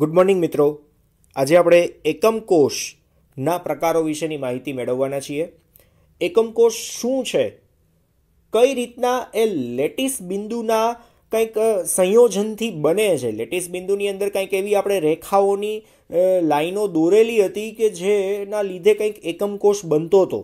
good morning મિત્રો આજે આપણે એકમ કોષના પ્રકારો વિશેની માહિતી મેળવવાના છીએ એકમ કોષ શું છે કઈ રીતના એ લેટિસ બિંદુના કંઈક સંયોજનથી બને છે લેટિસ બિંદુની અંદર કંઈક એવી આપણે રેખાઓની લાઈનો દોરેલી હતી કે જેના લીધે કંઈક એકમ કોષ બનતો હતો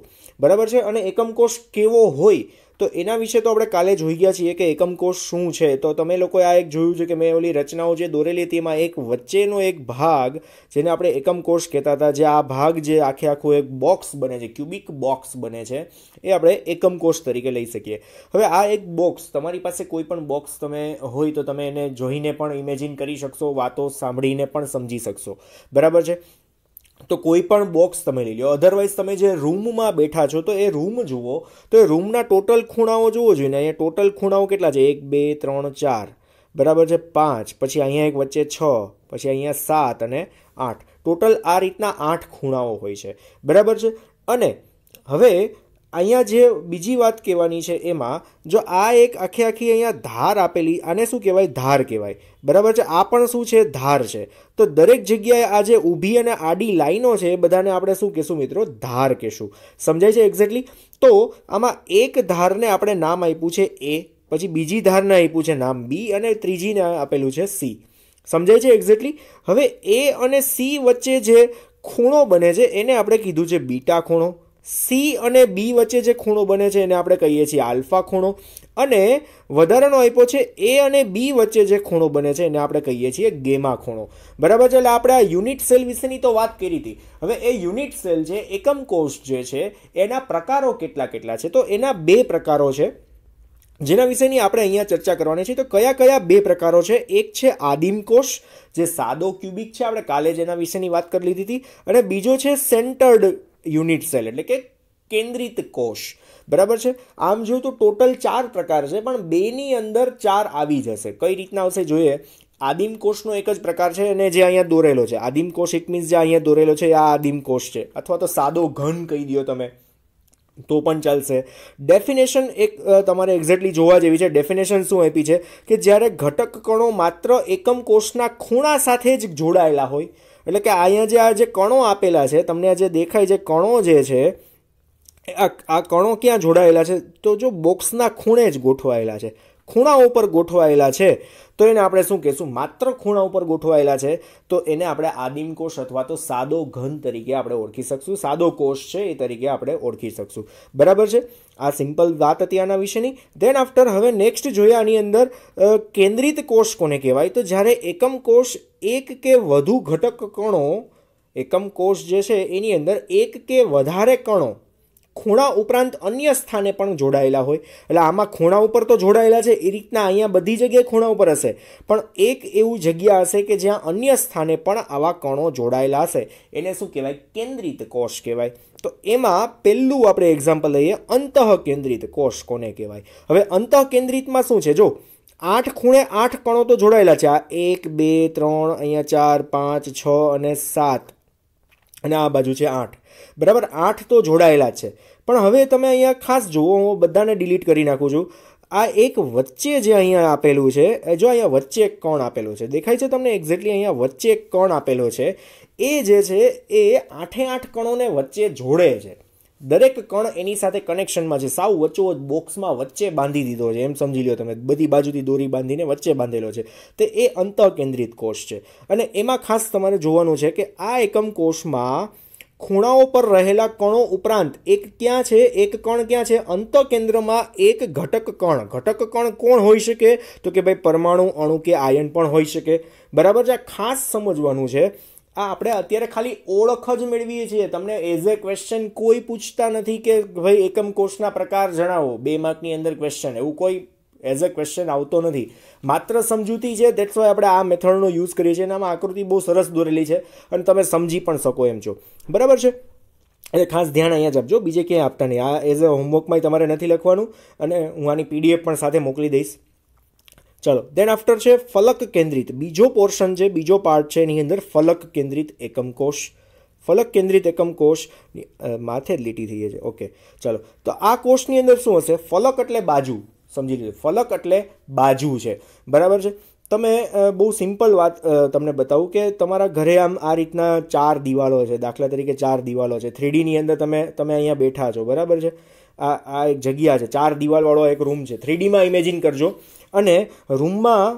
બરાબર છે અને એકમ કોષ કેવો હોય તો એના વિશે તો આપણે કાલે જોઈ ગયા છીએ કે એકમ કોષ શું છે તો તમે લોકોએ આ એક જોયું છે કે મેં ઓલી રચનાઓ જે દોરેલી હતી એમાં એક વચ્ચેનો એક ભાગ જેને આપણે એકમ કોષ કહેતા હતા જે આ ભાગ જે આખે આખું એક બોક્સ બને છે ક્યુબિક બોક્સ બને છે એ આપણે એકમ કોષ તરીકે લઈ શકીએ હવે આ એક બોક્સ તમારી પાસે કોઈ પણ બોક્સ તમે હોય તો તમે એને જોઈને પણ ઇમેજિન કરી શકશો વાતો સાંભળીને પણ સમજી શકશો બરાબર છે તો કોઈ પણ બોક્સ તમે લઈ લો અધરવાઇઝ તમે જે રૂમમાં બેઠા છો તો એ રૂમ જુઓ તો એ રૂમના ટોટલ ખૂણાઓ જુઓ જોઈએ અહીંયા ટોટલ ખૂણાઓ કેટલા છે એક બે ત્રણ ચાર બરાબર છે પાંચ પછી અહીંયા એક વચ્ચે છ પછી અહીંયા સાત અને આઠ ટોટલ આ રીતના આઠ ખૂણાઓ હોય છે બરાબર છે અને હવે અહીંયા જે બીજી વાત કહેવાની છે એમાં જો આ એક આખી આખી અહીંયા ધાર આપેલી અને શું કહેવાય ધાર કહેવાય બરાબર છે આ પણ શું છે ધાર છે તો દરેક જગ્યાએ આ જે ઊભી અને આડી લાઈનો છે એ બધાને આપણે શું કહેશું મિત્રો ધાર કહેશું સમજાય છે એક્ઝેક્ટલી તો આમાં એક ધારને આપણે નામ આપ્યું છે એ પછી બીજી ધારને આપ્યું છે નામ બી અને ત્રીજીને આપેલું છે સી સમજાય છે એક્ઝેક્ટલી હવે એ અને સી વચ્ચે જે ખૂણો બને છે એને આપણે કીધું છે બીટા ખૂણો સી અને બી વચ્ચે જે ખૂણો બને છે એને આપણે કહીએ છીએ આલ્ફા ખૂણો અને વધારાનો આપ્યો છે એ અને બી વચ્ચે જે ખૂણો બને છે એને આપણે કહીએ છીએ ગેમા ખૂણો બરાબર છે એટલે આપણે આ યુનિટ સેલ વિશેની તો વાત કરી હતી હવે એ યુનિટ સેલ છે એકમ કોષ જે છે એના પ્રકારો કેટલા કેટલા છે તો એના બે પ્રકારો છે જેના વિશેની આપણે અહીંયા ચર્ચા કરવાની છે તો કયા કયા બે પ્રકારો છે એક છે આદિમ કોષ જે સાદો ક્યુબિક છે આપણે કાલે જેના વિશેની વાત કરી લીધી હતી અને બીજો છે સેન્ટર્ડ યુનિટ સેલ એટલે કે કેન્દ્રિત કોષ બરાબર છે આમ જોયું તો ટોટલ ચાર પ્રકાર છે પણ બેની અંદર ચાર આવી જશે કઈ રીતના આવશે જોઈએ આદિમ કોષનો એક જ પ્રકાર છે અને જે અહીંયા દોરેલો છે આદિમ કોષ ઇટ મીન્સ જે અહીંયા દોરેલો છે આ આદિમ કોષ છે અથવા તો સાદો ઘન કહી દો તમે તો પણ ચાલશે ડેફિનેશન એક તમારે એક્ઝેક્ટલી જોવા જેવી છે ડેફિનેશન શું આપી છે કે જ્યારે ઘટક કણો માત્ર એકમ કોષના ખૂણા સાથે જ જોડાયેલા હોય એટલે કે અહીંયા જે આ જે કણો આપેલા છે તમને આ જે દેખાય જે કણો જે છે આ કણો ક્યાં જોડાયેલા છે તો જો બોક્સના ખૂણે જ ગોઠવાયેલા છે ખૂણા ઉપર ગોઠવાયેલા છે તો એને આપણે શું કહેશું માત્ર ખૂણા ઉપર ગોઠવાયેલા છે તો એને આપણે આદિમ કોષ અથવા તો સાદો ઘન તરીકે આપણે ઓળખી શકશું સાદો કોષ છે એ તરીકે આપણે ઓળખી શકશું બરાબર છે આ સિમ્પલ વાત હતી આના વિશેની દેન આફ્ટર હવે નેક્સ્ટ જોઈએ આની અંદર કેન્દ્રિત કોષ કોને કહેવાય તો જ્યારે એકમ કોષ એક કે વધુ ઘટક કણો એકમ કોષ જે છે એની અંદર એક કે વધારે કણો ખૂણા ઉપરાંત અન્ય સ્થાને પણ જોડાયેલા હોય એટલે આમાં ખૂણા ઉપર તો જોડાયેલા છે એ રીતના અહીંયા બધી જગ્યાએ ખૂણા ઉપર હશે પણ એક એવું જગ્યા હશે કે જ્યાં અન્ય સ્થાને પણ આવા કણો જોડાયેલા હશે એને શું કહેવાય કેન્દ્રિત કોષ કહેવાય તો એમાં પહેલું આપણે એક્ઝામ્પલ લઈએ અંતઃ કેન્દ્રિત કોષ કોને કહેવાય હવે અંતઃ કેન્દ્રિતમાં શું છે જો આઠ ખૂણે આઠ કણો તો જોડાયેલા છે આ એક બે ત્રણ અહીંયા ચાર પાંચ છ અને સાત અને આ બાજુ છે આઠ બરાબર આઠ તો જોડાયેલા છે પણ હવે તમે અહીંયા ખાસ જુઓ હું બધાને ડિલીટ કરી નાખું છું આ એક વચ્ચે જે અહીંયા આપેલું છે જો અહીંયા વચ્ચે એક કણ આપેલો છે દેખાય છે તમને એક્ઝેક્ટલી અહીંયા વચ્ચે એક કણ આપેલો છે એ જે છે એ આઠે આઠ કણોને વચ્ચે જોડે છે દરેક કણ એની સાથે કનેક્શનમાં છે સાવ વચ્ચોવચ બોક્સમાં વચ્ચે બાંધી દીધો છે એમ સમજી લો તમે બધી બાજુથી દોરી બાંધીને વચ્ચે બાંધેલો છે તે એ અંતઃકેન્દ્રિત કોષ છે અને એમાં ખાસ તમારે જોવાનું છે કે આ એકમ કોષમાં ખૂણાઓ પર રહેલા કણો ઉપરાંત એક ક્યાં છે એક કણ ક્યાં છે અંતઃકેન્દ્રમાં એક ઘટક કણ ઘટક કણ કોણ હોઈ શકે તો કે ભાઈ પરમાણુ અણુ કે આયન પણ હોઈ શકે બરાબર છે આ ખાસ સમજવાનું છે આ આપણે અત્યારે ખાલી ઓળખ જ મેળવીએ છીએ તમને એઝ એ ક્વેશ્ચન કોઈ પૂછતા નથી કે ભાઈ એકમ કોર્સના પ્રકાર જણાવો બે માર્કની અંદર ક્વેશ્ચન એવું કોઈ એઝ અ ક્વેશ્ચન આવતો નથી માત્ર સમજૂતી છે દેટ્સ વાય આપણે આ મેથડનો યુઝ કરીએ છીએ એનામાં આકૃતિ બહુ સરસ દોરેલી છે અને તમે સમજી પણ શકો એમ છો બરાબર છે એટલે ખાસ ધ્યાન અહીંયા જ આપજો બીજે ક્યાંય આપતા નહીં આ એઝ અ હોમવર્કમાં તમારે નથી લખવાનું અને હું આની પીડીએફ પણ સાથે મોકલી દઈશ ચાલો દેન આફ્ટર છે ફલક કેન્દ્રિત બીજો પોર્શન છે બીજો પાર્ટ છે એની અંદર ફલક કેન્દ્રિત એકમ કોષ ફલક કેન્દ્રિત એકમ કોષ માથે જ લીટી થઈ છે ઓકે ચલો તો આ કોષની અંદર શું હશે ફલક એટલે બાજુ સમજી લીધું ફલક એટલે બાજુ છે બરાબર છે તમે બહુ સિમ્પલ વાત તમને બતાવું કે તમારા ઘરે આમ આ રીતના ચાર દિવાલો છે દાખલા તરીકે ચાર દિવાલો છે થ્રીડીની અંદર તમે તમે અહીંયા બેઠા છો બરાબર છે આ આ એક જગ્યા છે ચાર દિવાલવાળો એક રૂમ છે થ્રીડીમાં ઇમેજિન કરજો અને રૂમમાં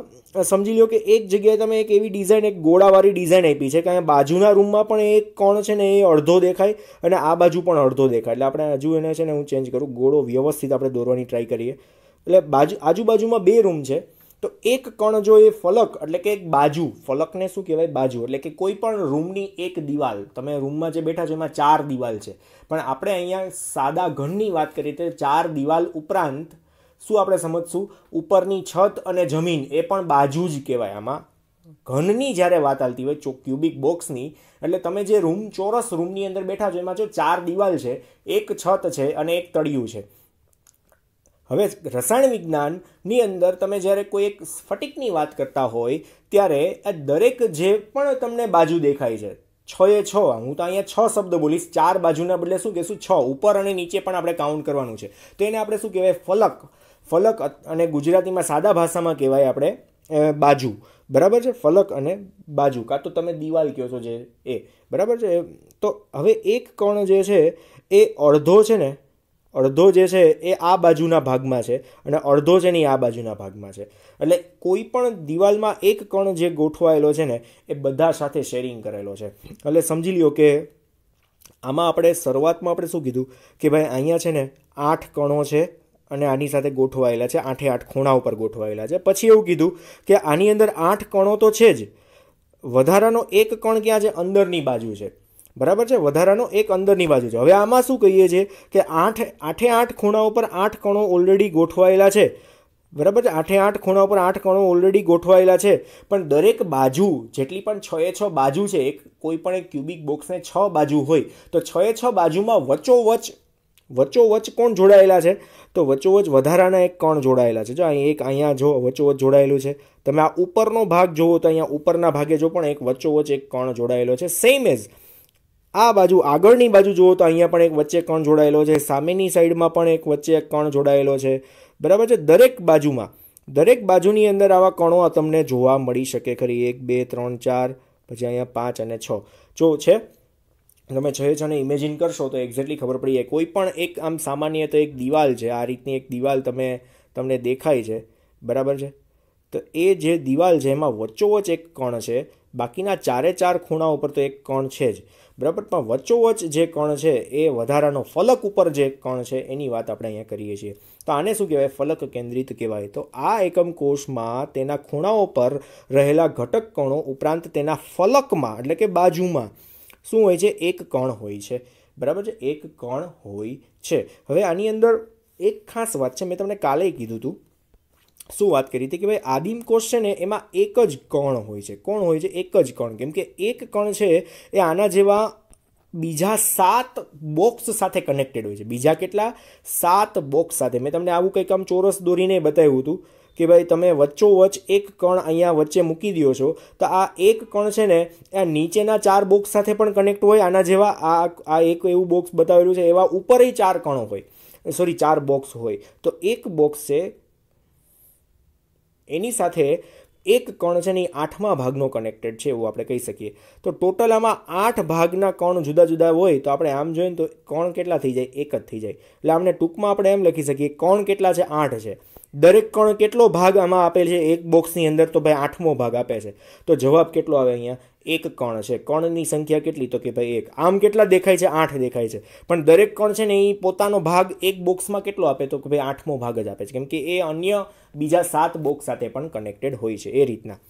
સમજી લો કે એક જગ્યાએ તમે એક એવી ડિઝાઇન એક ગોળાવાળી ડિઝાઇન આપી છે કે બાજુના રૂમમાં પણ એક કોણ છે ને એ અડધો દેખાય અને આ બાજુ પણ અડધો દેખાય એટલે આપણે હજુ એને છે ને હું ચેન્જ કરું ગોળો વ્યવસ્થિત આપણે દોરવાની ટ્રાય કરીએ એટલે બાજુ આજુબાજુમાં બે રૂમ છે તો એક કણ જો એ ફલક એટલે કે એક બાજુ ફલકને શું કહેવાય બાજુ એટલે કે કોઈ પણ રૂમની એક દિવાલ તમે રૂમમાં જે બેઠા છો એમાં ચાર દિવાલ છે પણ આપણે અહીંયા સાદા ઘરની વાત કરીએ તો ચાર દિવાલ ઉપરાંત શું આપણે સમજશું ઉપરની છત અને જમીન એ પણ બાજુ જ કહેવાય આમાં ઘનની જ્યારે વાત આવતી હોય ચો ક્યુબિક બોક્સની એટલે તમે જે રૂમ ચોરસ રૂમની અંદર બેઠા છો એમાં જો ચાર દિવાલ છે એક છત છે અને એક તળિયું છે હવે રસાયણ વિજ્ઞાનની અંદર તમે જ્યારે કોઈ એક સ્ફટિકની વાત કરતા હોય ત્યારે આ દરેક જે પણ તમને બાજુ દેખાય છે છ એ છ હું તો અહીંયા છ શબ્દ બોલીશ ચાર બાજુના બદલે શું કહેશું છ ઉપર અને નીચે પણ આપણે કાઉન્ટ કરવાનું છે તો એને આપણે શું કહેવાય ફલક ફલક અને ગુજરાતીમાં સાદા ભાષામાં કહેવાય આપણે બાજુ બરાબર છે ફલક અને બાજુ કાં તો તમે દિવાલ કહો છો જે એ બરાબર છે તો હવે એક કણ જે છે એ અડધો છે ને અડધો જે છે એ આ બાજુના ભાગમાં છે અને અડધો છે ને આ બાજુના ભાગમાં છે એટલે કોઈ પણ દિવાલમાં એક કણ જે ગોઠવાયેલો છે ને એ બધા સાથે શેરિંગ કરેલો છે એટલે સમજી લ્યો કે આમાં આપણે શરૂઆતમાં આપણે શું કીધું કે ભાઈ અહીંયા છે ને આઠ કણો છે અને આની સાથે ગોઠવાયેલા છે આઠે આઠ ખૂણા ઉપર ગોઠવાયેલા છે પછી એવું કીધું કે આની અંદર આઠ કણો તો છે જ વધારાનો એક કણ ક્યાં છે અંદરની બાજુ છે બરાબર છે વધારાનો એક અંદરની બાજુ છે હવે આમાં શું કહીએ છીએ કે આઠ આઠે આઠ ખૂણા ઉપર આઠ કણો ઓલરેડી ગોઠવાયેલા છે બરાબર છે આઠે આઠ ખૂણા ઉપર આઠ કણો ઓલરેડી ગોઠવાયેલા છે પણ દરેક બાજુ જેટલી પણ છ એ છ બાજુ છે એક કોઈ પણ એક ક્યુબિક બોક્સને છ બાજુ હોય તો છ એ છ બાજુમાં વચોવચ વચ્ચોવચ કોણ જોડાયેલા છે તો વચ્ચોવચ વધારાના એક કણ જોડાયેલા છે જો અહીં એક અહીંયા જો વચ્ચોવચ જોડાયેલું છે તમે આ ઉપરનો ભાગ જુઓ તો અહીંયા ઉપરના ભાગે જો પણ એક વચ્ચોવચ એક કણ જોડાયેલો છે સેમ એઝ આ બાજુ આગળની બાજુ જુઓ તો અહીંયા પણ એક વચ્ચે કણ જોડાયેલો છે સામેની સાઈડમાં પણ એક વચ્ચે એક કણ જોડાયેલો છે બરાબર છે દરેક બાજુમાં દરેક બાજુની અંદર આવા કણો તમને જોવા મળી શકે ખરી એક બે ત્રણ ચાર પછી અહીંયા પાંચ અને છ જો છે તમે છ અને ઇમેજિન કરશો તો એક્ઝેક્ટલી ખબર પડી જાય કોઈ પણ એક આમ સામાન્ય તો એક દિવાલ છે આ રીતની એક દિવાલ તમે તમને દેખાય છે બરાબર છે તો એ જે દિવાલ છે એમાં વચ્ચોવચ એક કણ છે બાકીના ચારે ચાર ખૂણા ઉપર તો એક કણ છે જ બરાબર પણ વચ્ચોવચ જે કણ છે એ વધારાનો ફલક ઉપર જે કણ છે એની વાત આપણે અહીંયા કરીએ છીએ તો આને શું કહેવાય ફલક કેન્દ્રિત કહેવાય તો આ એકમ કોષમાં તેના ખૂણાઓ પર રહેલા ઘટક કણો ઉપરાંત તેના ફલકમાં એટલે કે બાજુમાં શું હોય છે એક કણ હોય છે બરાબર છે એક કણ હોય છે હવે આની અંદર એક ખાસ વાત છે મેં તમને કાલે કીધું હતું શું વાત કરી હતી કે ભાઈ આદિમ કોષ છે ને એમાં એક જ કણ હોય છે કોણ હોય છે એક જ કણ કેમ કે એક કણ છે એ આના જેવા બીજા સાત બોક્સ સાથે કનેક્ટેડ હોય છે બીજા કેટલા સાત બોક્સ સાથે મેં તમને આવું કંઈક આમ ચોરસ દોરીને બતાવ્યું હતું કે ભાઈ તમે વચ્ચોવચ એક કણ અહીંયા વચ્ચે મૂકી દો છો તો આ એક કણ છે ને આ નીચેના ચાર બોક્સ સાથે પણ કનેક્ટ હોય આના જેવા આ આ એક એવું બોક્સ બતાવેલું છે એવા ઉપરેય ચાર કણો હોય સોરી ચાર બોક્સ હોય તો એક બોક્સ છે એની સાથે એક કણ છે ને એ આઠમા ભાગનો કનેક્ટેડ છે એવું આપણે કહી શકીએ તો ટોટલ આમાં આઠ ભાગના કણ જુદા જુદા હોય તો આપણે આમ જોઈએ તો કણ કેટલા થઈ જાય એક જ થઈ જાય એટલે આમને ટૂંકમાં આપણે એમ લખી શકીએ કણ કેટલા છે આઠ છે દરેક કણ કેટલો ભાગ આમાં આપેલ છે એક બોક્સની અંદર તો ભાઈ આઠમો ભાગ આપે છે તો જવાબ કેટલો આવે અહીંયા એક કણ છે કણની સંખ્યા કેટલી તો કે ભાઈ એક આમ કેટલા દેખાય છે આઠ દેખાય છે પણ દરેક કણ છે ને એ પોતાનો ભાગ એક બોક્સમાં કેટલો આપે તો કે ભાઈ આઠમો ભાગ જ આપે છે કેમ કે એ અન્ય બીજા સાત બોક્સ સાથે પણ કનેક્ટેડ હોય છે એ રીતના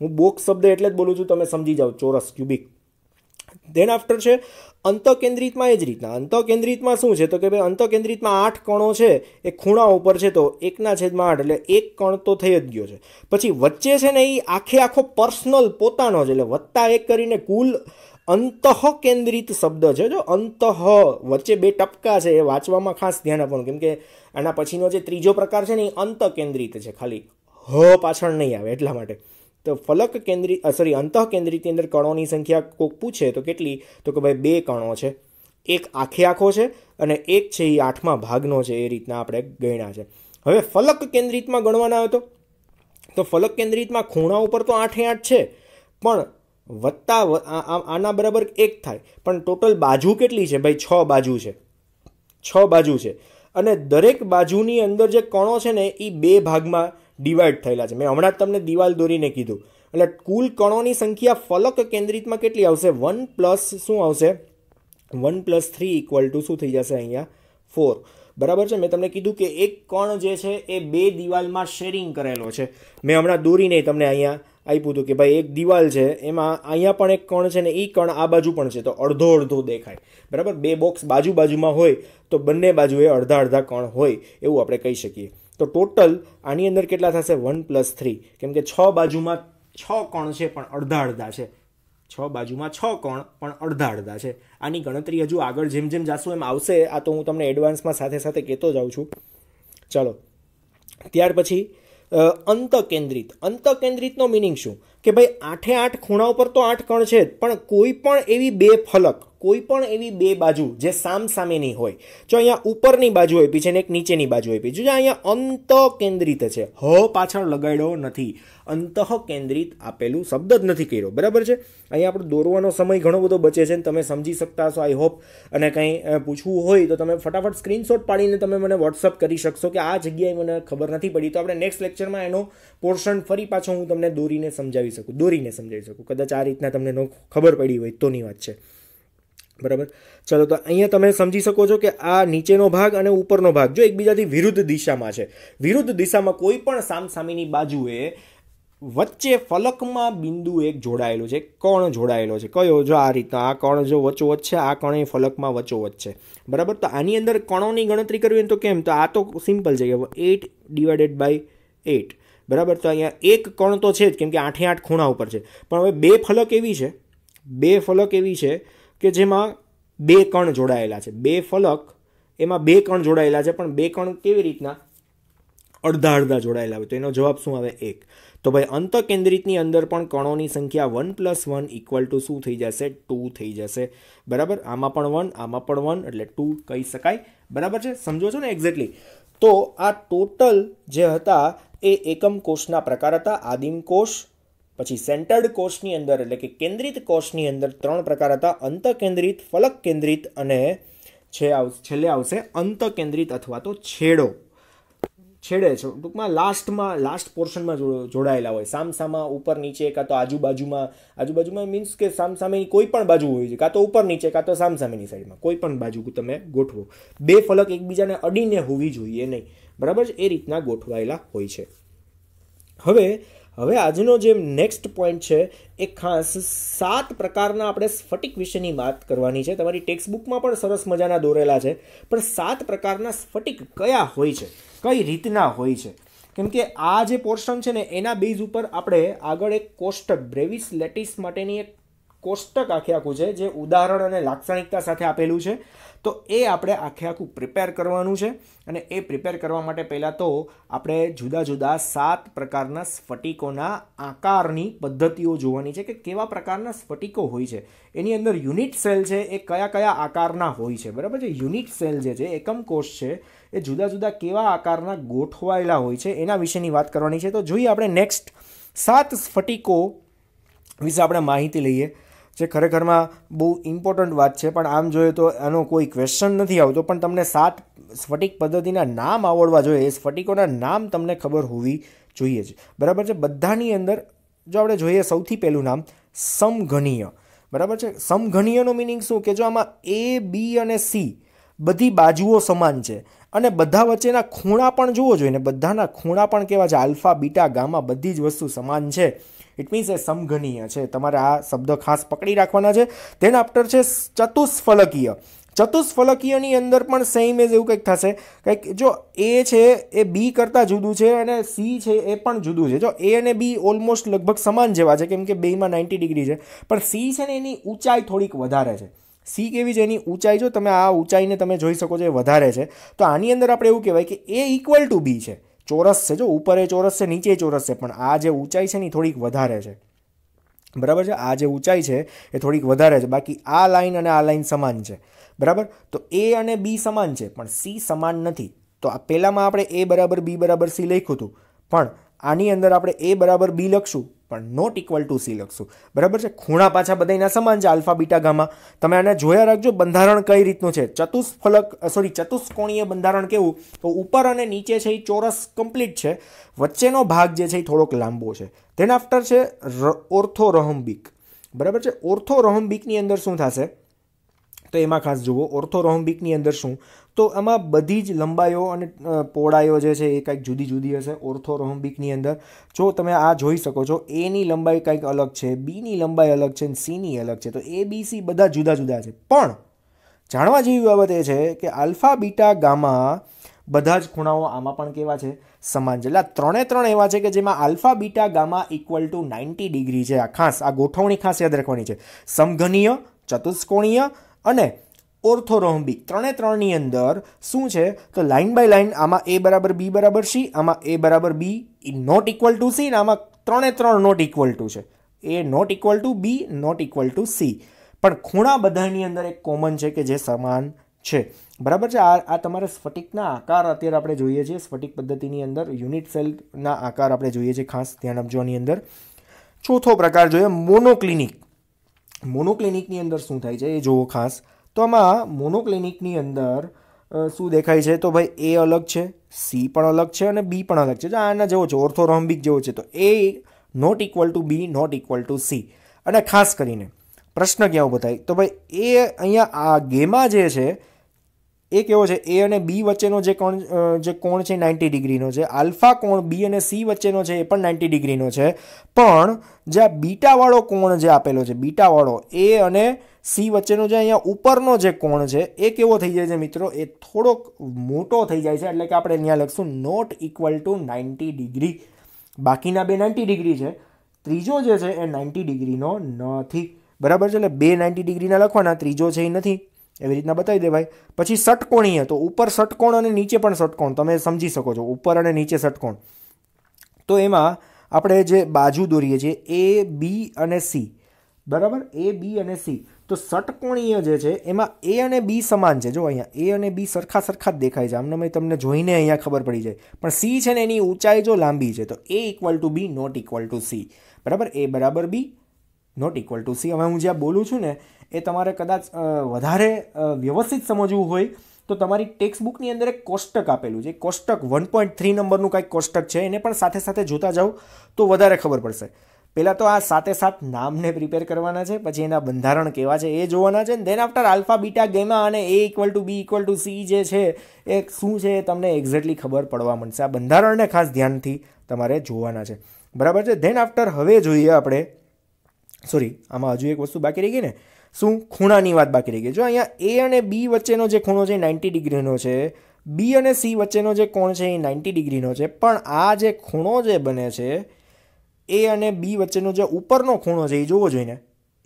હું બોક્સ શબ્દ એટલે જ બોલું છું તમે સમજી જાઓ ચોરસ ક્યુબિક ધેન આફ્ટર છે અંતઃકેન્દ્રિતમાં એ જ રીતના અંતઃકેન્દ્રિતમાં શું છે તો કે ભાઈ અંતઃકેન્દ્રિતમાં આઠ કણો છે એ ખૂણા ઉપર છે તો એકના છેદમાં આઠ એટલે એક કણ તો થઈ જ ગયો છે પછી વચ્ચે છે ને એ આખે આખો પર્સનલ પોતાનો જ એટલે વત્તા એક કરીને કુલ અંતઃ કેન્દ્રિત શબ્દ છે જો અંતઃ વચ્ચે બે ટપકા છે એ વાંચવામાં ખાસ ધ્યાન આપવાનું કેમ કે આના પછીનો જે ત્રીજો પ્રકાર છે ને એ અંત કેન્દ્રિત છે ખાલી હ પાછળ નહીં આવે એટલા માટે તો ફલક કેન્દ્રિત સોરી અંત કેન્દ્રિતની અંદર કણોની સંખ્યા કોક પૂછે તો કેટલી તો કે ભાઈ બે કણો છે એક આખે આખો છે અને એક છે એ આઠમા ભાગનો છે એ રીતના આપણે ગણ્યા છે હવે ફલક કેન્દ્રિતમાં ગણવાના આવે તો તો ફલક કેન્દ્રિતમાં ખૂણા ઉપર તો આઠે આઠ છે પણ વત્તા આના બરાબર એક થાય પણ ટોટલ બાજુ કેટલી છે ભાઈ છ બાજુ છે છ બાજુ છે અને દરેક બાજુની અંદર જે કણો છે ને એ બે ભાગમાં ડિવાઈડ થયેલા છે મેં હમણાં જ તમને દિવાલ દોરીને કીધું એટલે કુલ કણોની સંખ્યા ફલક કેન્દ્રિતમાં કેટલી આવશે વન પ્લસ શું આવશે one plus three equal to શું થઈ જશે અહીંયા ફોર બરાબર છે મેં તમને કીધું કે એક કણ જે છે એ બે દિવાલમાં શેરિંગ કરેલો છે મેં હમણાં દોરીને તમને અહીંયા આપ્યું હતું કે ભાઈ એક દિવાલ છે એમાં અહીંયા પણ એક કણ છે ને એ કણ આ બાજુ પણ છે તો અડધો અડધો દેખાય બરાબર બે બોક્સ બાજુ બાજુમાં હોય તો બંને બાજુએ અડધા અડધા કણ હોય એવું આપણે કહી શકીએ તો ટોટલ આની અંદર કેટલા થશે વન પ્લસ થ્રી કેમ કે છ બાજુમાં છ કોણ છે પણ અડધા અડધા છે છ બાજુમાં છ કોણ પણ અડધા અડધા છે આની ગણતરી હજુ આગળ જેમ જેમ જાશું એમ આવશે આ તો હું તમને એડવાન્સમાં સાથે સાથે કહેતો જાઉં છું ચલો ત્યાર પછી અંતકેન્દ્રિત અંતકેન્દ્રિતનો મિનિંગ શું કે ભાઈ આઠે આઠ ખૂણા ઉપર તો આઠ કણ છે પણ કોઈ પણ એવી બે ફલક કોઈ પણ એવી બે બાજુ જે સામ સામેની હોય જો અહીંયા ઉપરની બાજુ આપી છે ને એક નીચેની બાજુ આપી છે જો અહીંયા અંત કેન્દ્રિત છે હ પાછળ લગાડ્યો નથી અંત કેન્દ્રિત આપેલું શબ્દ જ નથી કર્યો બરાબર છે અહીંયા આપણે દોરવાનો સમય ઘણો બધો બચે છે ને તમે સમજી શકતા હશો આઈ હોપ અને કંઈ પૂછવું હોય તો તમે ફટાફટ સ્ક્રીનશોટ પાડીને તમે મને વોટ્સઅપ કરી શકશો કે આ જગ્યાએ મને ખબર નથી પડી તો આપણે નેક્સ્ટ લેક્ચરમાં એનો પોર્શન ફરી પાછો હું તમને દોરીને સમજાવી શકું દોરીને સમજાવી શકું કદાચ આ રીતના તમને ખબર પડી હોય તોની વાત છે બરાબર ચલો તો અહીંયા તમે સમજી શકો છો કે આ નીચેનો ભાગ અને ઉપરનો ભાગ જો એકબીજાથી વિરુદ્ધ દિશામાં છે વિરુદ્ધ દિશામાં કોઈ પણ સામસામીની બાજુએ વચ્ચે ફલકમાં બિંદુ એક જોડાયેલું છે કણ જોડાયેલો છે કયો જો આ રીતના આ કણ જો વચ્ચોવચ્ચ છે આ કણ એ ફલકમાં વચ્ચોવચ્ચ છે બરાબર તો આની અંદર કણોની ગણતરી કરવી હોય તો કેમ તો આ તો સિમ્પલ છે કે એટ ડિવાઇડેડ બાય એટ બરાબર તો અહીંયા એક કણ તો છે જ કેમ કે આઠે આઠ ખૂણા ઉપર છે પણ હવે બે ફલક એવી છે બે ફલક એવી છે કે જેમાં બે કણ જોડાયેલા છે બે ફલક એમાં બે કણ જોડાયેલા છે પણ બે કણ કેવી રીતના અડધા અડધા જોડાયેલા હોય તો એનો જવાબ શું આવે એક તો ભાઈ અંતકેન્દ્રિતની અંદર પણ કણોની સંખ્યા one plus one equal to શું થઈ જશે ટુ થઈ જશે બરાબર આમાં પણ વન આમાં પણ વન એટલે ટુ કહી શકાય બરાબર છે સમજો છો ને એક્ઝેક્ટલી તો આ ટોટલ જે હતા એ એકમ કોષના પ્રકાર હતા આદિમ કોષ પછી સેન્ટર્ડ કોષની અંદર એટલે કે કેન્દ્રિત કોષની અંદર ત્રણ પ્રકાર હતા અંત કેન્દ્રિત ફલક કેન્દ્રિત અને છે છેલ્લે આવશે અંત કેન્દ્રિત અથવા તો છેડો છેડે છે ટૂંકમાં લાસ્ટમાં લાસ્ટ પોર્શનમાં જોડાયેલા હોય સામસામા ઉપર નીચે કાં તો આજુબાજુમાં આજુબાજુમાં મીન્સ કે સામસામેની કોઈ પણ બાજુ હોય છે કાં તો ઉપર નીચે કાં તો સામસામેની સાઈડમાં કોઈ પણ બાજુ તમે ગોઠવો બે ફલક એકબીજાને અડીને હોવી જોઈએ નહીં બરાબર એ રીતના ગોઠવાયેલા હોય છે હવે હવે આજનો જે નેક્સ્ટ પોઈન્ટ છે એ ખાસ સાત પ્રકારના આપણે સ્ફટિક વિશેની વાત કરવાની છે તમારી ટેક્સ્ટબુકમાં પણ સરસ મજાના દોરેલા છે પણ સાત પ્રકારના સ્ફટિક કયા હોય છે કઈ રીતના હોય છે કેમ કે આ જે પોર્શન છે ને એના બેઝ ઉપર આપણે આગળ એક કોષ્ટક બ્રેવિસ લેટિસ માટેની એક કોષ્ટક આખે આખું છે જે ઉદાહરણ અને લાક્ષણિકતા સાથે આપેલું છે તો એ આપણે આખે આખું પ્રિપેર કરવાનું છે અને એ પ્રિપેર કરવા માટે પહેલાં તો આપણે જુદા જુદા સાત પ્રકારના સ્ફટિકોના આકારની પદ્ધતિઓ જોવાની છે કે કેવા પ્રકારના સ્ફટિકો હોય છે એની અંદર યુનિટ સેલ છે એ કયા કયા આકારના હોય છે બરાબર છે યુનિટ સેલ જે છે એકમ કોષ છે એ જુદા જુદા કેવા આકારના ગોઠવાયેલા હોય છે એના વિશેની વાત કરવાની છે તો જોઈએ આપણે નેક્સ્ટ સાત સ્ફટિકો વિશે આપણે માહિતી લઈએ જે ખરેખરમાં બહુ ઇમ્પોર્ટન્ટ વાત છે પણ આમ જોઈએ તો એનો કોઈ ક્વેશ્ચન નથી આવતો પણ તમને સાત સ્ફટિક પદ્ધતિના નામ આવડવા જોઈએ એ સ્ફટિકોના નામ તમને ખબર હોવી જોઈએ જ બરાબર છે બધાની અંદર જો આપણે જોઈએ સૌથી પહેલું નામ સમઘનીય બરાબર છે સમઘનીયનો મિનિંગ શું કે જો આમાં એ બી અને સી બધી બાજુઓ સમાન છે અને બધા વચ્ચેના ખૂણા પણ જોવો જોઈએ ને બધાના ખૂણા પણ કેવા છે આલ્ફા બીટા ગામા બધી જ વસ્તુ સમાન છે ઇટ મીન્સ એ સમઘનીય છે તમારે આ શબ્દ ખાસ પકડી રાખવાના છે ધેન આફ્ટર છે ચતુષ્ફલકીય ચતુષ્ફલકીયની અંદર પણ સેમ એઝ એવું કંઈક થશે કંઈક જો એ છે એ બી કરતાં જુદું છે અને સી છે એ પણ જુદું છે જો એ અને બી ઓલમોસ્ટ લગભગ સમાન જેવા છે કેમ કે બેમાં નાઇન્ટી ડિગ્રી છે પણ સી છે ને એની ઊંચાઈ થોડીક વધારે છે સી કેવી છે એની ઊંચાઈ જો તમે આ ઊંચાઈને તમે જોઈ શકો છો એ વધારે છે તો આની અંદર આપણે એવું કહેવાય કે એ ઇક્વલ ટુ બી છે ચોરસ છે જો ઉપર એ ચોરસ છે નીચે ચોરસ છે પણ આ જે ઊંચાઈ છે ને થોડીક વધારે છે બરાબર છે આ જે ઊંચાઈ છે એ થોડીક વધારે છે બાકી આ લાઇન અને આ લાઇન સમાન છે બરાબર તો એ અને બી સમાન છે પણ સી સમાન નથી તો આ પહેલાંમાં આપણે એ બરાબર બી બરાબર સી લખ્યું હતું પણ આની અંદર આપણે એ બરાબર બી લખશું પણ નોટ ઇક્વલ ટુ સી લખશું બરાબર છે ખૂણા પાછા બધાના સમાન છે આલ્ફા બીટા ગામા તમે આને જોયા રાખજો બંધારણ કઈ રીતનું છે ચતુષ્ફલક સોરી ચતુષ્કોણીય બંધારણ કેવું તો ઉપર અને નીચે છે એ ચોરસ કમ્પ્લીટ છે વચ્ચેનો ભાગ જે છે એ થોડોક લાંબો છે તેના આફ્ટર છે ઓર્થોરોહમ્બિક બરાબર છે ઓર્થોરોહમ્બિકની અંદર શું થશે તો એમાં ખાસ જુઓ ઓર્થોરોહમ્બિકની અંદર શું તો આમાં બધી જ લંબાઈઓ અને પહોળાઈઓ જે છે એ કંઈક જુદી જુદી હશે ઓર્થોરોમ્બિકની અંદર જો તમે આ જોઈ શકો છો એની લંબાઈ કંઈક અલગ છે બીની લંબાઈ અલગ છે અને સીની અલગ છે તો એ બી સી બધા જુદા જુદા છે પણ જાણવા જેવી બાબત એ છે કે આલ્ફા બીટા ગામા બધા જ ખૂણાઓ આમાં પણ કેવા છે સમાન છે એટલે ત્રણે ત્રણ એવા છે કે જેમાં alpha beta gamma equal to ninety degree છે આ ખાસ આ ગોઠવણી ખાસ યાદ રાખવાની છે સમઘનીય ચતુષ્કોણીય અને ઓર્થોરોમ્બિક ત્રણે ત્રણની અંદર શું છે તો લાઇન બાય લાઇન આમાં એ બરાબર બી બરાબર સી આમાં એ બરાબર b not equal to c ને આમાં ત્રણે ત્રણ નોટ ઇક્વલ ટુ છે એ not equal to b not equal to c પણ ખૂણા બધાની અંદર એક કોમન છે કે જે સમાન છે બરાબર છે આ આ તમારે સ્ફટિકના આકાર અત્યારે આપણે જોઈએ છીએ સ્ફટિક પદ્ધતિની અંદર યુનિટ સેલના આકાર આપણે જોઈએ છીએ ખાસ ધ્યાન આપજોની અંદર ચોથો પ્રકાર જોઈએ મોનોક્લિનિક મોનોક્લિનિકની અંદર શું થાય છે એ જુઓ ખાસ તો આમાં મોનોક્લિનિકની અંદર શું દેખાય છે તો ભાઈ એ અલગ છે સી પણ અલગ છે અને બી પણ અલગ છે જો આના જેવો છે ઓર્થોરોમ્બિક જેવો છે તો a not equal to b not equal to c અને ખાસ કરીને પ્રશ્ન ક્યાં ઊભો થાય તો ભાઈ એ અહીંયા આ ગેમા જે છે એ કેવો છે એ અને બી વચ્ચેનો જે કોણ જે કોણ છે નાઇન્ટી ડિગ્રીનો છે આલ્ફા કોણ બી અને સી વચ્ચેનો છે એ પણ નાઇન્ટી ડિગ્રીનો છે પણ જે આ બીટાવાળો કોણ જે આપેલો છે બીટાવાળો એ અને સી વચ્ચેનો જે અહીંયા ઉપરનો જે કોણ છે એ કેવો થઈ જાય છે મિત્રો એ થોડોક મોટો થઈ જાય છે એટલે કે આપણે અહીંયા લખશું not equal to ninety degree બાકીના બે નાઇન્ટી ડિગ્રી છે ત્રીજો જે છે એ નાઇન્ટી ડિગ્રીનો નથી બરાબર છે એટલે બે નાઇન્ટી ડિગ્રીના લખવાના ત્રીજો છે એ નથી એવી રીતના બતાવી દેવાય પછી ષટકોણીય તો ઉપર ષટકોણ અને નીચે પણ ષટકોણ તમે સમજી શકો છો ઉપર અને નીચે ષટકોણ તો એમાં આપણે જે બાજુ દોરીએ છીએ એ બી અને સી બરાબર એ બી અને સી તો ષટકોણીય જે છે એમાં એ અને બી સમાન છે જો અહીંયા એ અને બી સરખા સરખા જ દેખાય છે આમને તમને જોઈને અહીંયા ખબર પડી જાય પણ સી છે ને એની ઊંચાઈ જો લાંબી છે તો a equal to b not equal to c બરાબર એ બરાબર b not equal to c હવે હું જ્યાં બોલું છું ને એ તમારે કદાચ વધારે વ્યવસ્થિત સમજવું હોય તો તમારી ટેક્સ્ટ બુકની અંદર એક કોષ્ટક આપેલું છે કોષ્ટક વન પોઈન્ટ થ્રી નંબરનું કાંઈક કોષ્ટક છે એને પણ સાથે સાથે જોતા જાઓ તો વધારે ખબર પડશે પહેલાં તો આ સાથે સાથ નામને પ્રિપેર કરવાના છે પછી એના બંધારણ કેવા છે એ જોવાના છે then after alpha beta gamma અને a equal to b equal to c જે છે એ શું છે એ તમને એક્ઝેક્ટલી ખબર પડવા મળશે આ બંધારણને ખાસ ધ્યાનથી તમારે જોવાના છે બરાબર છે ધેન આફ્ટર હવે જોઈએ આપણે સોરી આમાં હજુ એક વસ્તુ બાકી રહી ગઈ ને શું ખૂણાની વાત બાકી રહી ગઈ જો અહીંયા એ અને બી વચ્ચેનો જે ખૂણો છે એ નાઇન્ટી ડિગ્રીનો છે બી અને સી વચ્ચેનો જે કોણ છે એ નાઇન્ટી ડિગ્રીનો છે પણ આ જે ખૂણો જે બને છે એ અને બી વચ્ચેનો જે ઉપરનો ખૂણો છે એ જોવો જોઈને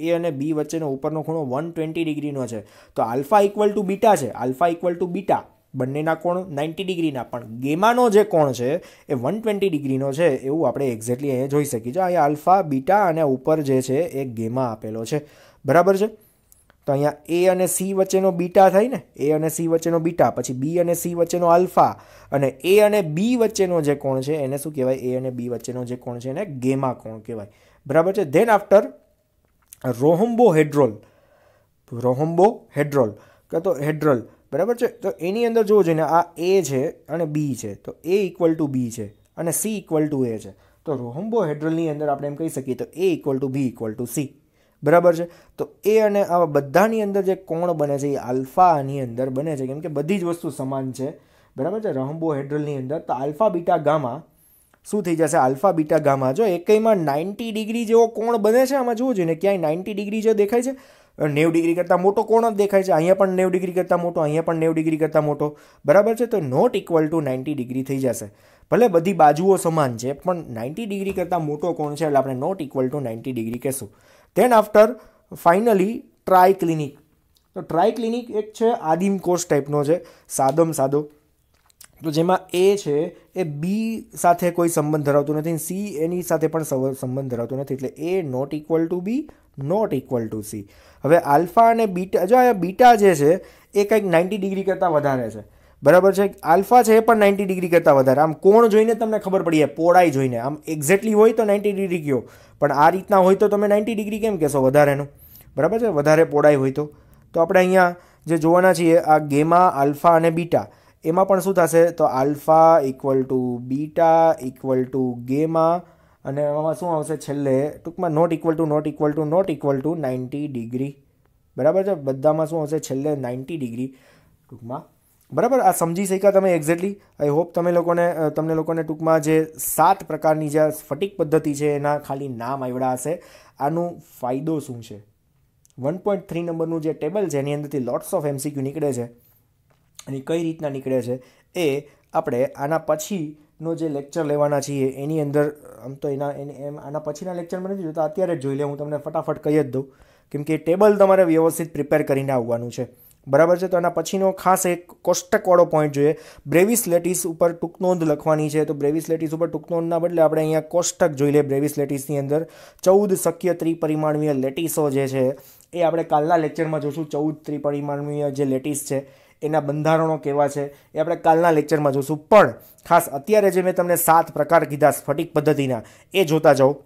એ અને બી વચ્ચેનો ઉપરનો ખૂણો વન ટ્વેન્ટી ડિગ્રીનો છે તો આલ્ફા ઇક્વલ ટુ બીટા છે આલ્ફા ઇક્વલ ટુ બીટા બંનેના કોણ નાઇન્ટી ડિગ્રીના પણ ગેમાનો જે કોણ છે એ વન ટ્વેન્ટી ડિગ્રીનો છે એવું આપણે એક્ઝેક્ટલી અહીંયા જોઈ શકીએ છીએ અહીંયા આલ્ફા બીટા અને ઉપર જે છે એ ગેમા આપેલો છે બરાબર છે તો અહીંયા એ અને સી વચ્ચેનો બીટા થાય ને એ અને સી વચ્ચેનો બીટા પછી બી અને સી વચ્ચેનો આલ્ફા અને એ અને બી વચ્ચેનો જે કોણ છે એને શું કહેવાય એ અને બી વચ્ચેનો જે કોણ છે એને ગેમા કોણ કહેવાય બરાબર છે ધેન આફ્ટર રોહમ્બો હેડ્રોલ રોહમ્બો હેડ્રોલ કે તો હેડ્રોલ બરાબર છે તો એની અંદર જોવું જોઈએ આ એ છે અને બી છે તો એ ઇક્વલ ટુ બી છે અને સી ઇક્વલ ટુ એ છે તો રોહમ્બો હેડ્રોલની અંદર આપણે એમ કહી શકીએ તો a equal to b equal to c બરાબર છે તો એ અને આવા બધાની અંદર જે કોણ બને છે એ આલ્ફાની અંદર બને છે કેમ કે બધી જ વસ્તુ સમાન છે બરાબર છે રહંબો હેડ્રલની અંદર તો આલ્ફા બીટા ગામા શું થઈ જશે આલ્ફા બીટા ગામા જો એકઈમાં નાઇન્ટી ડિગ્રી જેવો કોણ બને છે આમાં જોવું જોઈએ ને ક્યાંય નાઇન્ટી ડિગ્રી જે દેખાય છે નેવ ડિગ્રી કરતાં મોટો કોણ જ દેખાય છે અહીંયા પણ નેવ ડિગ્રી કરતાં મોટો અહીંયા પણ નેવ ડિગ્રી કરતાં મોટો બરાબર છે તો not equal to ninety degree થઈ જશે ભલે બધી બાજુઓ સમાન છે પણ નાઇન્ટી ડિગ્રી કરતાં મોટો કોણ છે એટલે આપણે not equal to ninety degree કહેશું then after finally triclinic તો ટ્રાય ક્લિનિક એક છે આદિમ કોર્સ ટાઈપનો છે સાદમ સાદો તો જેમાં એ છે એ બી સાથે કોઈ સંબંધ ધરાવતો નથી સી એની સાથે પણ સંબંધ ધરાવતો નથી એટલે a not equal to b not equal to c હવે આલ્ફા અને બીટા જો આ બીટા જે છે એ કંઈક નાઇન્ટી ડિગ્રી કરતાં વધારે છે બરાબર છે આલ્ફા છે એ પણ નાઇન્ટી ડિગ્રી કરતાં વધારે આમ કોણ જોઈને તમને ખબર પડી જાય પોળાઈ જોઈને આમ એક્ઝેક્ટલી હોય તો નાઇન્ટી ડિગ્રી કહો પણ આ રીતના હોય તો તમે નાઇન્ટી ડિગ્રી કેમ કહેશો વધારેનું બરાબર છે વધારે પોળાઈ હોય તો તો આપણે અહીંયા જે જોવાના છીએ આ ગેમા આલ્ફા અને બીટા એમાં પણ શું થશે તો alpha equal to beta equal to gamma અને એમાં શું આવશે છેલ્લે ટૂંકમાં not equal to not equal to not equal to ninety degree બરાબર છે બધામાં શું આવશે છેલ્લે નાઇન્ટી ડિગ્રી ટૂંકમાં બરાબર આ સમજી શક્યા તમે એક્ઝેક્ટલી આઈ હોપ તમે લોકોને તમને લોકોને ટૂંકમાં જે સાત પ્રકારની જે સ્ફટિક પદ્ધતિ છે એના ખાલી નામ આવડ્યા હશે આનું ફાયદો શું છે વન પોઈન્ટ થ્રી નંબરનું જે ટેબલ છે એની અંદરથી લોટ્સ ઓફ એમસીક્યુ નીકળે છે અને કઈ રીતના નીકળે છે એ આપણે આના પછીનો જે લેક્ચર લેવાના છીએ એની અંદર આમ તો એના એમ આના પછીના લેક્ચરમાં નથી જોતા અત્યારે જ જોઈ લે હું તમને ફટાફટ કહી જ દઉં કેમ કે ટેબલ તમારે વ્યવસ્થિત પ્રિપેર કરીને આવવાનું છે બરાબર છે તો એના પછીનો ખાસ એક કોષ્ટકવાળો પોઈન્ટ જોઈએ બ્રેવિસ લેટિસ ઉપર ટૂંકનોંધ લખવાની છે તો બ્રેવિસ લેટિસ ઉપર ટૂંકનોંધના બદલે આપણે અહીંયા કોષ્ટક જોઈ લઈએ બ્રેવિસ લેટિસની અંદર ચૌદ શક્ય ત્રિપરિમાણવીય લેટિસો જે છે એ આપણે કાલના લેક્ચરમાં જોશું ચૌદ ત્રિપરિમાણવીય જે લેટિસ છે એના બંધારણો કેવા છે એ આપણે કાલના લેક્ચરમાં જોશું પણ ખાસ અત્યારે જે મેં તમને સાત પ્રકાર કીધા સ્ફટિક પદ્ધતિના એ જોતા જાઉં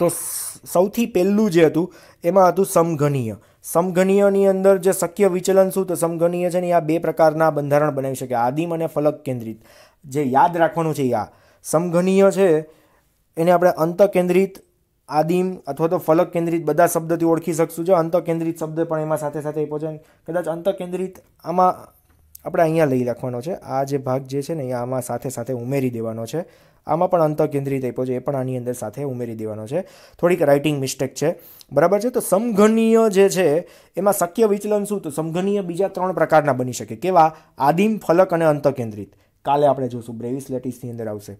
તો સૌથી પહેલું જે હતું એમાં હતું સમઘનીય સમઘનીયની અંદર જે શક્ય વિચલન શું તો સમઘનીય છે ને આ બે પ્રકારના બંધારણ બનાવી શકે આદિમ અને ફલક કેન્દ્રિત જે યાદ રાખવાનું છે આ સમઘનીય છે એને આપણે અંત કેન્દ્રિત આદિમ અથવા તો ફલક કેન્દ્રિત બધા શબ્દથી ઓળખી શકશું જો અંત કેન્દ્રિત શબ્દ પણ એમાં સાથે સાથે આપ્યો છે કદાચ અંત કેન્દ્રિત આમાં આપણે અહીંયા લઈ રાખવાનો છે આ જે ભાગ જે છે ને એ આમાં સાથે સાથે ઉમેરી દેવાનો છે આમાં પણ અંત કેન્દ્રિત આપ્યો છે એ પણ આની અંદર સાથે ઉમેરી દેવાનો છે થોડીક રાઇટિંગ મિસ્ટેક છે બરાબર છે તો સમઘનીય જે છે એમાં શક્ય વિચલન શું તો સમઘનીય બીજા ત્રણ પ્રકારના બની શકે કેવા આદિમ ફલક અને અંત કેન્દ્રિત કાલે આપણે જોશું બ્રેવિસ લેટિસની અંદર આવશે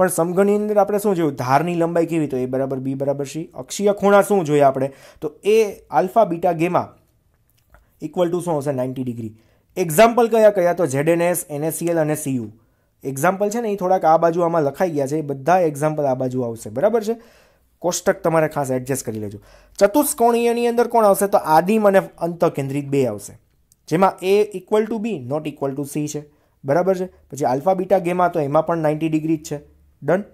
પણ સમઘનની અંદર આપણે શું જોયું ધારની લંબાઈ કેવી તો એ બરાબર બી બરાબર સી અક્ષીય ખૂણા શું જોઈએ આપણે તો એ alpha beta gamma equal to શું હશે નાઇન્ટી ડિગ્રી એક્ઝામ્પલ કયા કયા તો ઝેડ એનએસ એનએસીએલ અને સીયુ એક્ઝામ્પલ છે ને એ થોડાક આ બાજુ આમાં લખાઈ ગયા છે એ બધા એક્ઝામ્પલ આ બાજુ આવશે બરાબર છે કોષ્ટક તમારે ખાસ એડજસ્ટ કરી લેજો ચતુષ્કોણીયની અંદર કોણ આવશે તો આદિમ અને કેન્દ્રિત બે આવશે જેમાં a equal to b not equal to c છે બરાબર છે પછી આલ્ફા બીટા ગેમા તો એમાં પણ નાઇન્ટી ડિગ્રી જ છે ડન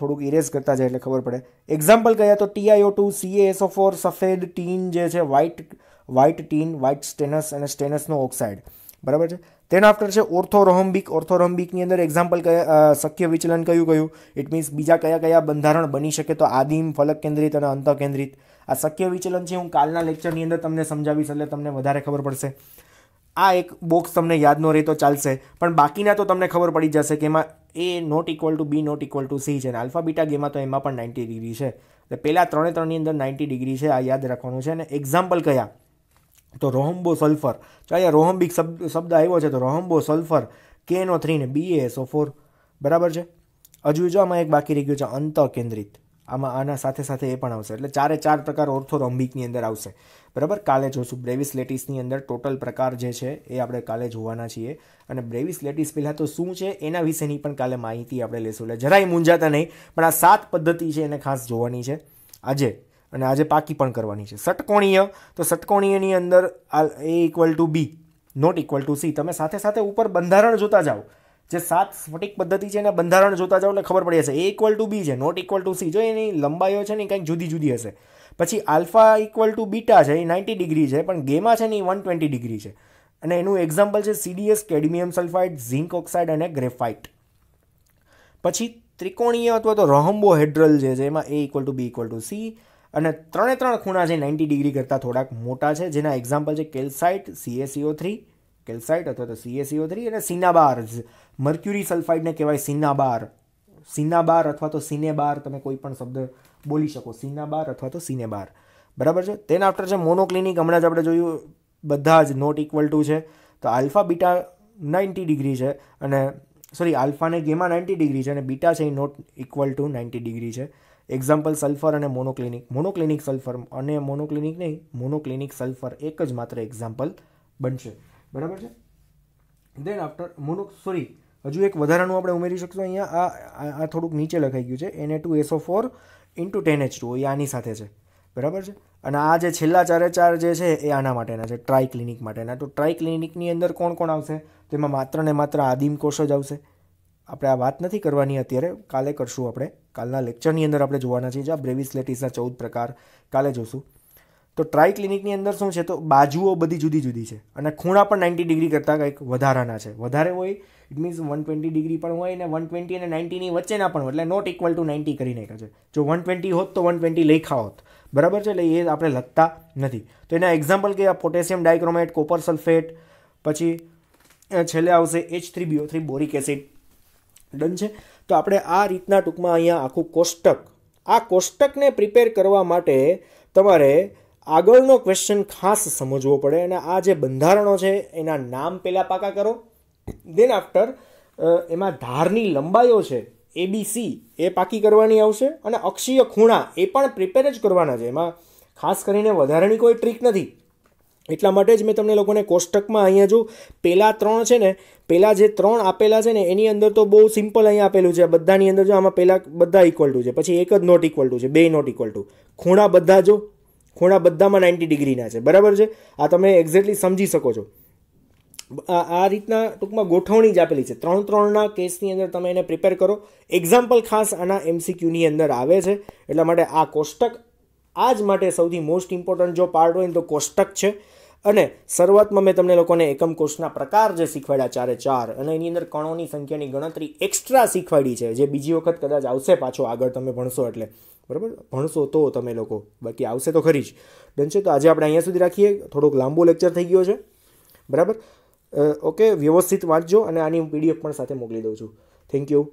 થોડુંક ઇરેઝ કરતા જાય એટલે ખબર પડે એક્ઝામ્પલ કયા તો ટીઆઈઓ ટુ સીએએસઓ ફોર સફેદ ટીન જે છે white white tin white stannous અને સ્ટેનસનો ઓક્સાઇડ બરાબર છે તેના આફ્ટર છે ઓર્થોરોહમ્બિક ઓર્થોરોહમ્બિકની અંદર એક્ઝામ્પલ શક્ય વિચલન કયું કયું ઇટ મીન્સ બીજા કયા કયા બંધારણ બની શકે તો આદિમ ફલક કેન્દ્રિત અને અંત કેન્દ્રિત આ શક્ય વિચલન છે હું કાલના લેક્ચરની અંદર તમને સમજાવીશ એટલે તમને વધારે ખબર પડશે આ એક બોક્સ તમને યાદ ન રહે તો ચાલશે પણ બાકીના તો તમને ખબર પડી જશે કે એમાં a not equal to b not equal to c છે અને આલ્ફા બીટા ગેમાં તો એમાં પણ નાઇન્ટી ડિગ્રી છે એટલે પહેલાં ત્રણે ત્રણની અંદર નાઇન્ટી ડિગ્રી છે આ યાદ રાખવાનું છે અને એક્ઝામ્પલ કયા તો રોહમ્બો સલ્ફર તો અહીંયા રોહમ્બિક શબ્દ શબ્દ આવ્યો છે તો રોહમ્બો સલ્ફર કેનો થ્રી ને બી બીએસઓ ફોર બરાબર છે હજુ જો આમાં એક બાકી રહી ગયું છે અંત કેન્દ્રિત આમાં આના સાથે સાથે એ પણ આવશે એટલે ચારે ચાર પ્રકાર ઓર્થોરોમ્બિકની અંદર આવશે બરાબર કાલે જોશું બ્રેવિસ લેટિસની અંદર ટોટલ પ્રકાર જે છે એ આપણે કાલે જોવાના છીએ અને બ્રેવિસ લેટિસ પહેલાં તો શું છે એના વિશેની પણ કાલે માહિતી આપણે લેશું એટલે જરાય મૂંઝાતા નહીં પણ આ સાત પદ્ધતિ છે એને ખાસ જોવાની છે આજે અને આજે પાકી પણ કરવાની છે ષટકોણીય તો ષટકોણીયની અંદર આ a equal to b not equal to c તમે સાથે સાથે ઉપર બંધારણ જોતા જાઓ જે સાત સ્ફટિક પદ્ધતિ છે એના બંધારણ જોતા જાઓ એટલે ખબર પડી જશે એ ઇક્વલ ટુ બી છે નોટ ઇક્વલ ટુ સી જો એની લંબાઈઓ છે ને કંઈક જુદી જુદી હશે પછી આલ્ફા ઇક્વલ ટુ બીટા છે એ નાઇન્ટી ડિગ્રી છે પણ ગેમા છે ને એ વન ટ્વેન્ટી ડિગ્રી છે અને એનું એક્ઝામ્પલ છે CDS cadmium sulphide zinc oxide અને ગ્રેફાઇટ પછી ત્રિકોણીય અથવા તો રહંબો હેડ્રલ જે છે એમાં a equal to b equal to c અને ત્રણે ત્રણ ખૂણા છે નાઇન્ટી ડિગ્રી કરતાં થોડાક મોટા છે જેના એક્ઝામ્પલ છે કેલ્સાઇટ સીએસીઓ થ્રી કેલ્સાઇટ અથવા તો સીએસીઓ થ્રી અને સિનાબાર્સ મર્ક્યુરી સલ્ફાઇડને કહેવાય સિનાબાર સિનાબાર અથવા તો સિનેબાર તમે કોઈ પણ શબ્દ બોલી શકો સિનાબાર અથવા તો સિનેબાર બરાબર છે તેના આફ્ટર છે મોનોક્લિનિક હમણાં જ આપણે જોયું બધા જ નોટ ઇક્વલ ટુ છે તો આલ્ફા બીટા નાઇન્ટી ડિગ્રી છે અને સોરી આલ્ફાને ગેમા નાઇન્ટી ડિગ્રી છે અને બીટા છે એ not equal to ninety degree છે એક્ઝામ્પલ સલ્ફર અને મોનોક્લિનિક મોનોક્લિનિક સલ્ફર અને મોનોક્લિનિક નહીં મોનોક્લિનિક સલ્ફર એક જ માત્ર એક્ઝામ્પલ બનશે બરાબર છે દેન આફ્ટર મોનો સોરી હજુ એક વધારાનું આપણે ઉમેરી શકશું અહીંયા આ આ થોડુંક નીચે લખાઈ ગયું છે એને two SO four into ten H two એ આની સાથે છે બરાબર છે અને આ જે છેલ્લા ચારે ચાર જે છે એ આના માટેના છે ટ્રાય ક્લિનિક માટેના તો ટ્રાય ક્લિનિકની અંદર કોણ કોણ આવશે તેમાં માત્ર ને માત્ર આદિમ કોષ જ આવશે આપણે આ વાત નથી કરવાની અત્યારે કાલે કરશું આપણે કાલના લેક્ચરની અંદર આપણે જોવાના છીએ જે આ બ્રેવિસ લેટીસના ચૌદ પ્રકાર કાલે જોશું તો ટ્રાય ક્લિનિકની અંદર શું છે તો બાજુઓ બધી જુદી જુદી છે અને ખૂણા પણ નાઇન્ટી ડિગ્રી કરતાં કંઈક વધારાના છે વધારે હોય it means one twenty degree પણ હોય ને વન ટ્વેન્ટી અને નાઇન્ટીની વચ્ચેના પણ એટલે નોટ ઇક્વલ ટુ નાઇન્ટી કરીને નાખ્યા છે જો વન ટ્વેન્ટી હોત તો વન ટ્વેન્ટી લખ્યા હોત બરાબર છે એટલે એ આપણે લખતા નથી તો એના એક્ઝામ્પલ કે આ પોટેશિયમ ડાયક્રોમેટ કોપર સલ્ફેટ પછી છેલ્લે આવશે H three BO three boric acid done છે તો આપણે આ રીતના ટૂંકમાં અહીંયા આખું કોષ્ટક આ કોષ્ટકને પ્રિપેર કરવા માટે તમારે આગળનો ક્વેશ્ચન ખાસ સમજવો પડે અને આ જે બંધારણો છે એના નામ પહેલાં પાકા કરો દેન આફ્ટર એમાં ધારની લંબાઈઓ છે એબીસી એ પાકી કરવાની આવશે અને અક્ષીય ખૂણા એ પણ પ્રિપેર જ કરવાના છે એમાં ખાસ કરીને વધારાની કોઈ ટ્રીક નથી એટલા માટે જ મેં તમને લોકોને કોષ્ટકમાં અહીંયા જો પહેલાં ત્રણ છે ને પહેલાં જે ત્રણ આપેલા છે ને એની અંદર તો બહુ સિમ્પલ અહીંયા આપેલું છે બધાની અંદર જો આમાં પહેલાં બધા ઇક્વલ ટુ છે પછી એક જ નોટ ઇક્વલ ટુ છે બે નોટ ઇક્વલ ટુ ખૂણા બધા જો ખૂણા બધામાં નાઇન્ટી ડિગ્રીના છે બરાબર છે આ તમે એક્ઝેક્ટલી સમજી શકો છો આ રીતના ટૂંકમાં ગોઠવણી જ આપેલી છે ત્રણ ત્રણના કેસની અંદર તમે એને પ્રિપેર કરો એક્ઝામ્પલ ખાસ આના એમસીક્યુની અંદર આવે છે એટલા માટે આ કોષ્ટક આ જ માટે સૌથી મોસ્ટ ઇમ્પોર્ટન્ટ જો પાર્ટ હોય ને તો કોષ્ટક છે અને શરૂઆતમાં મેં તમને લોકોને એકમ કોષના પ્રકાર જે શીખવાડ્યા ચારે ચાર અને એની અંદર કણોની સંખ્યાની ગણતરી એક્સ્ટ્રા શીખવાડી છે જે બીજી વખત કદાચ આવશે પાછો આગળ તમે ભણશો એટલે બરાબર ભણશો તો તમે લોકો બાકી આવશે તો ખરી જ ડન છે તો આજે આપણે અહીંયા સુધી રાખીએ થોડોક લાંબો લેક્ચર થઈ ગયો છે બરાબર ઓકે વ્યવસ્થિત વાંચજો અને આની હું પીડીએફ પણ સાથે મોકલી દઉં છું થેન્ક યુ